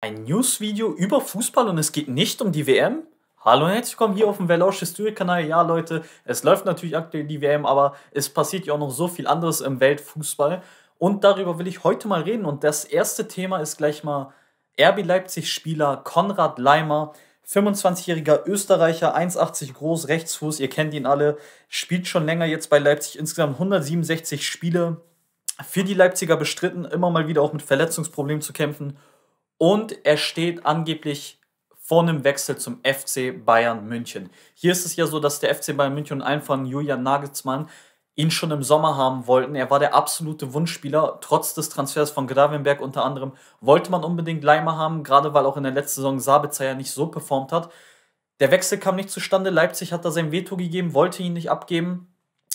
ein News-Video über Fußball und es geht nicht um die WM? Hallo und herzlich willkommen hier auf dem Velosch Historie-Kanal. Ja, Leute, es läuft natürlich aktuell die WM, aber es passiert ja auch noch so viel anderes im Weltfußball. Und darüber will ich heute mal reden. Und das erste Thema ist gleich mal RB Leipzig-Spieler Konrad Leimer, 25-jähriger Österreicher, 1,80 groß, Rechtsfuß, ihr kennt ihn alle, spielt schon länger jetzt bei Leipzig, insgesamt 167 Spiele für die Leipziger bestritten, immer mal wieder auch mit Verletzungsproblemen zu kämpfen und er steht angeblich vor einem Wechsel zum FC Bayern München. Hier ist es ja so, dass der FC Bayern München und ein von Julian Nagelsmann ihn schon im Sommer haben wollten. Er war der absolute Wunschspieler. Trotz des Transfers von Gravenberg unter anderem wollte man unbedingt Leimer haben, gerade weil auch in der letzten Saison Sabitzer ja nicht so performt hat. Der Wechsel kam nicht zustande. Leipzig hat da sein Veto gegeben, wollte ihn nicht abgeben.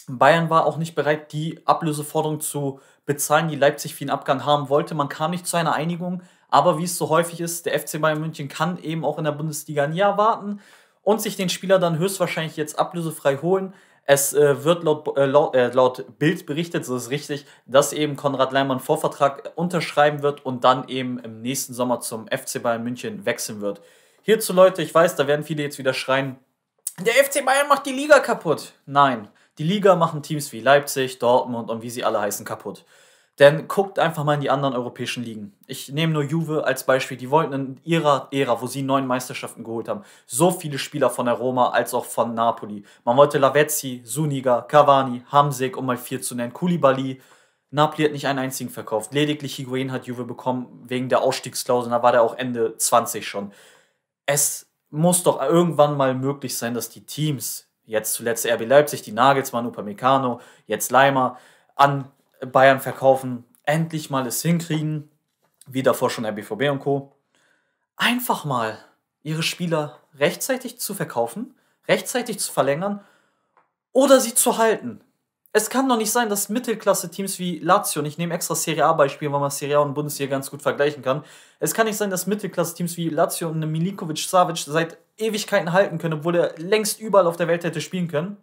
Bayern war auch nicht bereit, die Ablöseforderung zu bezahlen, die Leipzig für den Abgang haben wollte. Man kam nicht zu einer Einigung. Aber wie es so häufig ist, der FC Bayern München kann eben auch in der Bundesliga ein Jahr warten und sich den Spieler dann höchstwahrscheinlich jetzt ablösefrei holen. Es äh, wird laut, äh, laut, äh, laut, Bild berichtet, so ist es richtig, dass eben Konrad Leimann Vorvertrag unterschreiben wird und dann eben im nächsten Sommer zum FC Bayern München wechseln wird. Hierzu, Leute, ich weiß, da werden viele jetzt wieder schreien, der FC Bayern macht die Liga kaputt. Nein, die Liga machen Teams wie Leipzig, Dortmund und wie sie alle heißen kaputt. Denn guckt einfach mal in die anderen europäischen Ligen. Ich nehme nur Juve als Beispiel. Die wollten in ihrer Ära, wo sie neun Meisterschaften geholt haben, so viele Spieler von der Roma als auch von Napoli. Man wollte Lavezzi, Suniga, Cavani, Hamsik, um mal vier zu nennen, Kulibali. Napoli hat nicht einen einzigen verkauft. Lediglich Higuain hat Juve bekommen wegen der Ausstiegsklausel. Da war der auch Ende 20 schon. Es muss doch irgendwann mal möglich sein, dass die Teams, jetzt zuletzt RB Leipzig, die Nagelsmann, Upamecano, jetzt Leimer, an Bayern verkaufen, endlich mal es hinkriegen, wie davor schon der BVB und Co. Einfach mal ihre Spieler rechtzeitig zu verkaufen, rechtzeitig zu verlängern oder sie zu halten. Es kann doch nicht sein, dass Mittelklasse-Teams wie Lazio, und ich nehme extra Serie A Beispiel, weil man Serie A und Bundesliga ganz gut vergleichen kann, es kann nicht sein, dass Mittelklasse-Teams wie Lazio und Milinkovic-Savic seit Ewigkeiten halten können, obwohl er längst überall auf der Welt hätte spielen können.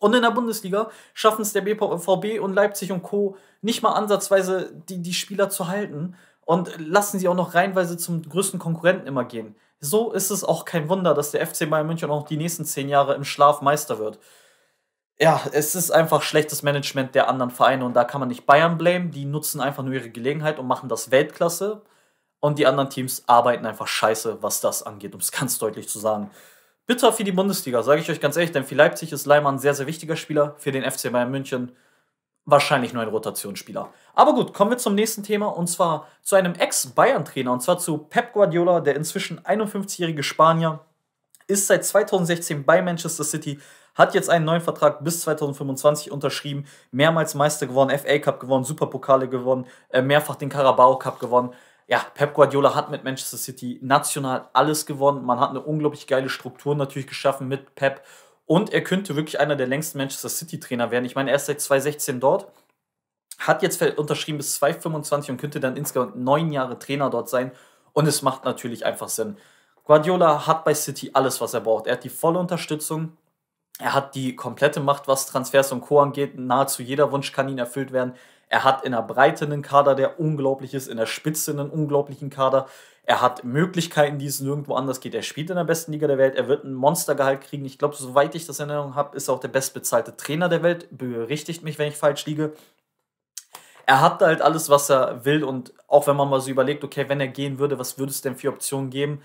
Und in der Bundesliga schaffen es der BVB und Leipzig und Co. nicht mal ansatzweise, die, die Spieler zu halten und lassen sie auch noch reinweise zum größten Konkurrenten immer gehen. So ist es auch kein Wunder, dass der FC Bayern München auch die nächsten zehn Jahre im Schlaf Meister wird. Ja, es ist einfach schlechtes Management der anderen Vereine und da kann man nicht Bayern blamen. Die nutzen einfach nur ihre Gelegenheit und machen das Weltklasse. Und die anderen Teams arbeiten einfach scheiße, was das angeht, um es ganz deutlich zu sagen bitter für die Bundesliga, sage ich euch ganz ehrlich, denn für Leipzig ist Leimann ein sehr, sehr wichtiger Spieler, für den FC Bayern München wahrscheinlich nur ein Rotationsspieler. Aber gut, kommen wir zum nächsten Thema und zwar zu einem Ex-Bayern-Trainer und zwar zu Pep Guardiola, der inzwischen 51-jährige Spanier, ist seit 2016 bei Manchester City, hat jetzt einen neuen Vertrag bis 2025 unterschrieben, mehrmals Meister gewonnen, FA Cup gewonnen, Superpokale gewonnen, äh, mehrfach den Carabao Cup gewonnen ja, Pep Guardiola hat mit Manchester City national alles gewonnen. Man hat eine unglaublich geile Struktur natürlich geschaffen mit Pep. Und er könnte wirklich einer der längsten Manchester City-Trainer werden. Ich meine, er ist seit 2016 dort, hat jetzt unterschrieben bis 2025 und könnte dann insgesamt neun Jahre Trainer dort sein. Und es macht natürlich einfach Sinn. Guardiola hat bei City alles, was er braucht. Er hat die volle Unterstützung. Er hat die komplette Macht, was Transfers und Co. angeht. Nahezu jeder Wunsch kann ihn erfüllt werden. Er hat in der Breite einen Kader, der unglaublich ist, in der Spitze einen unglaublichen Kader. Er hat Möglichkeiten, die es nirgendwo anders geht. Er spielt in der besten Liga der Welt. Er wird ein Monstergehalt kriegen. Ich glaube, soweit ich das in Erinnerung habe, ist er auch der bestbezahlte Trainer der Welt. Berichtigt mich, wenn ich falsch liege. Er hat halt alles, was er will. Und auch wenn man mal so überlegt, okay, wenn er gehen würde, was würde es denn für Optionen geben?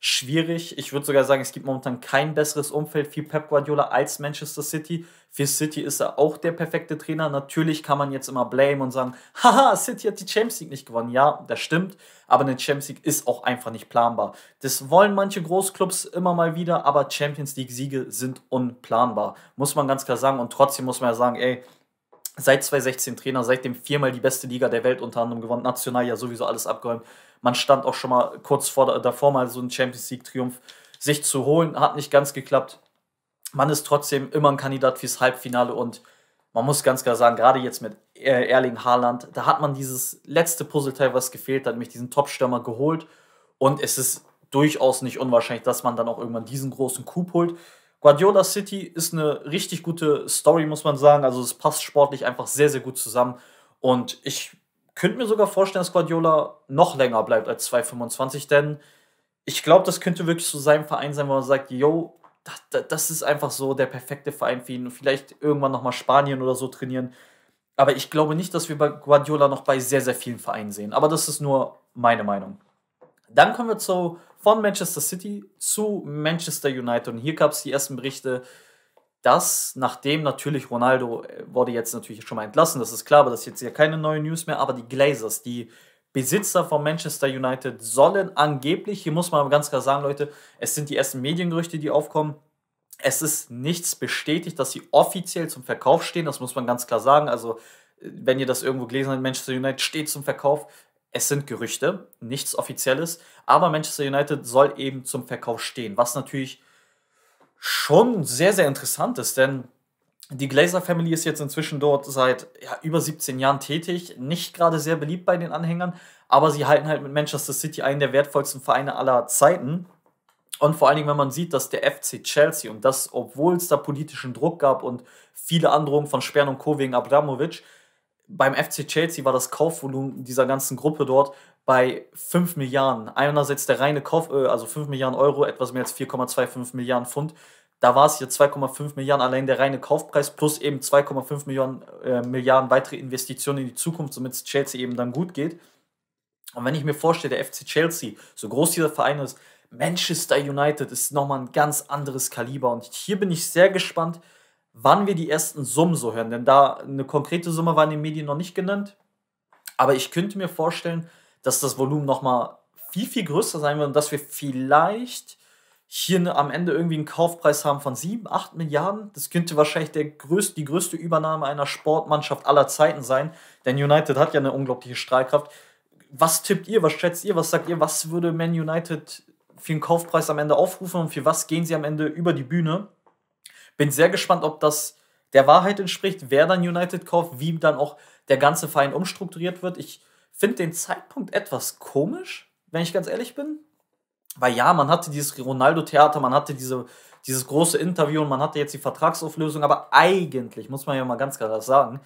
schwierig. Ich würde sogar sagen, es gibt momentan kein besseres Umfeld für Pep Guardiola als Manchester City. Für City ist er auch der perfekte Trainer. Natürlich kann man jetzt immer blame und sagen, haha, City hat die Champions League nicht gewonnen. Ja, das stimmt, aber eine Champions League ist auch einfach nicht planbar. Das wollen manche Großclubs immer mal wieder, aber Champions League Siege sind unplanbar, muss man ganz klar sagen und trotzdem muss man ja sagen, ey, seit 2016 Trainer, seitdem viermal die beste Liga der Welt unter anderem gewonnen, national ja sowieso alles abgeräumt. Man stand auch schon mal kurz vor, davor, mal so einen Champions League-Triumph sich zu holen, hat nicht ganz geklappt. Man ist trotzdem immer ein Kandidat fürs Halbfinale und man muss ganz klar sagen, gerade jetzt mit e-, Erling Haaland, da hat man dieses letzte Puzzleteil, was gefehlt hat, nämlich diesen Top-Stürmer geholt und es ist durchaus nicht unwahrscheinlich, dass man dann auch irgendwann diesen großen Coup holt. Guardiola City ist eine richtig gute Story, muss man sagen. Also es passt sportlich einfach sehr, sehr gut zusammen. Und ich könnte mir sogar vorstellen, dass Guardiola noch länger bleibt als 225, denn ich glaube, das könnte wirklich so sein Verein sein, wo man sagt, yo, das, das ist einfach so der perfekte Verein für ihn. vielleicht irgendwann nochmal Spanien oder so trainieren. Aber ich glaube nicht, dass wir bei Guardiola noch bei sehr, sehr vielen Vereinen sehen. Aber das ist nur meine Meinung. Dann kommen wir zu, von Manchester City zu Manchester United. Und hier gab es die ersten Berichte, dass nachdem natürlich Ronaldo äh, wurde jetzt natürlich schon mal entlassen, das ist klar, aber das ist jetzt ja keine neue News mehr, aber die Glazers, die Besitzer von Manchester United sollen angeblich, hier muss man aber ganz klar sagen, Leute, es sind die ersten Mediengerüchte, die aufkommen. Es ist nichts bestätigt, dass sie offiziell zum Verkauf stehen, das muss man ganz klar sagen. Also, äh, wenn ihr das irgendwo gelesen habt, Manchester United steht zum Verkauf, es sind Gerüchte, nichts Offizielles, aber Manchester United soll eben zum Verkauf stehen, was natürlich schon sehr, sehr interessant ist, denn die Glazer Family ist jetzt inzwischen dort seit ja, über 17 Jahren tätig, nicht gerade sehr beliebt bei den Anhängern, aber sie halten halt mit Manchester City einen der wertvollsten Vereine aller Zeiten. Und vor allen Dingen, wenn man sieht, dass der FC Chelsea und das, obwohl es da politischen Druck gab und viele Androhungen von Sperren und Co. wegen Abramowitsch, beim FC Chelsea war das Kaufvolumen dieser ganzen Gruppe dort bei 5 Milliarden. Einerseits der reine Kauf, äh, also 5 Milliarden Euro, etwas mehr als 4,25 Milliarden Pfund. Da war es hier 2,5 Milliarden allein der reine Kaufpreis plus eben 2,5 Milliarden, äh, Milliarden weitere Investitionen in die Zukunft, somit es Chelsea eben dann gut geht. Und wenn ich mir vorstelle, der FC Chelsea, so groß dieser Verein ist, Manchester United ist nochmal ein ganz anderes Kaliber. Und hier bin ich sehr gespannt, wann wir die ersten Summen so hören. Denn da eine konkrete Summe war in den Medien noch nicht genannt. Aber ich könnte mir vorstellen, dass das Volumen nochmal viel, viel größer sein wird und dass wir vielleicht hier ne, am Ende irgendwie einen Kaufpreis haben von 7, 8 Milliarden. Das könnte wahrscheinlich der größte, die größte Übernahme einer Sportmannschaft aller Zeiten sein, denn United hat ja eine unglaubliche Strahlkraft. Was tippt ihr, was schätzt ihr, was sagt ihr, was würde Man United für einen Kaufpreis am Ende aufrufen und für was gehen sie am Ende über die Bühne? Bin sehr gespannt, ob das der Wahrheit entspricht, wer dann United kauft, wie dann auch der ganze Verein umstrukturiert wird. Ich finde den Zeitpunkt etwas komisch, wenn ich ganz ehrlich bin. Weil ja, man hatte dieses Ronaldo-Theater, man hatte diese, dieses große Interview und man hatte jetzt die Vertragsauflösung, aber eigentlich, muss man ja mal ganz klar sagen,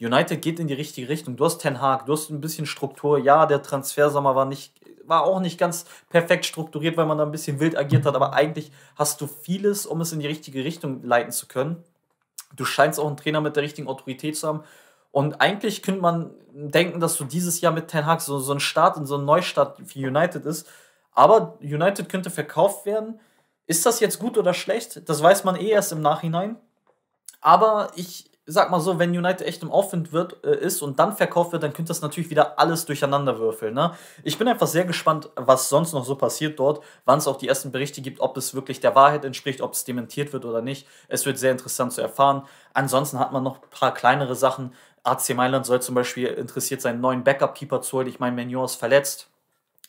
United geht in die richtige Richtung. Du hast Ten Hag, du hast ein bisschen Struktur. Ja, der Transfersommer war nicht war auch nicht ganz perfekt strukturiert, weil man da ein bisschen wild agiert hat, aber eigentlich hast du vieles, um es in die richtige Richtung leiten zu können. Du scheinst auch einen Trainer mit der richtigen Autorität zu haben. Und eigentlich könnte man denken, dass du dieses Jahr mit Ten Hag so, so ein Start und so ein Neustart für United ist. Aber United könnte verkauft werden. Ist das jetzt gut oder schlecht? Das weiß man eh erst im Nachhinein. Aber ich sag mal so, wenn United echt im Aufwind wird, äh, ist und dann verkauft wird, dann könnte das natürlich wieder alles durcheinander würfeln. Ne? Ich bin einfach sehr gespannt, was sonst noch so passiert dort, wann es auch die ersten Berichte gibt, ob es wirklich der Wahrheit entspricht, ob es dementiert wird oder nicht. Es wird sehr interessant zu erfahren. Ansonsten hat man noch ein paar kleinere Sachen. AC Mailand soll zum Beispiel interessiert sein, einen neuen Backup-Keeper zu holen. Ich meine, Menu ist verletzt.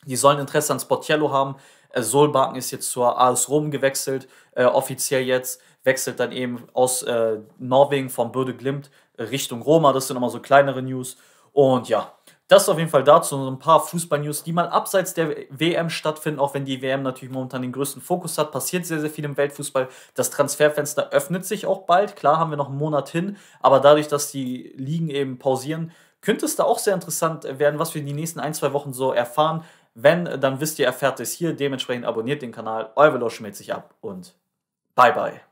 Die sollen Interesse an Sportiello haben. Äh, Solbaken ist jetzt zur AS Rom gewechselt, äh, offiziell jetzt wechselt dann eben aus äh, Norwegen vom Böde Glimt Richtung Roma. Das sind nochmal so kleinere News. Und ja, das auf jeden Fall dazu. So ein paar Fußball-News, die mal abseits der WM stattfinden, auch wenn die WM natürlich momentan den größten Fokus hat. Passiert sehr, sehr viel im Weltfußball. Das Transferfenster öffnet sich auch bald. Klar haben wir noch einen Monat hin, aber dadurch, dass die Ligen eben pausieren, könnte es da auch sehr interessant werden, was wir in den nächsten ein, zwei Wochen so erfahren. Wenn, dann wisst ihr, erfährt es hier. Dementsprechend abonniert den Kanal. Euer Velo schmäht sich ab und bye bye.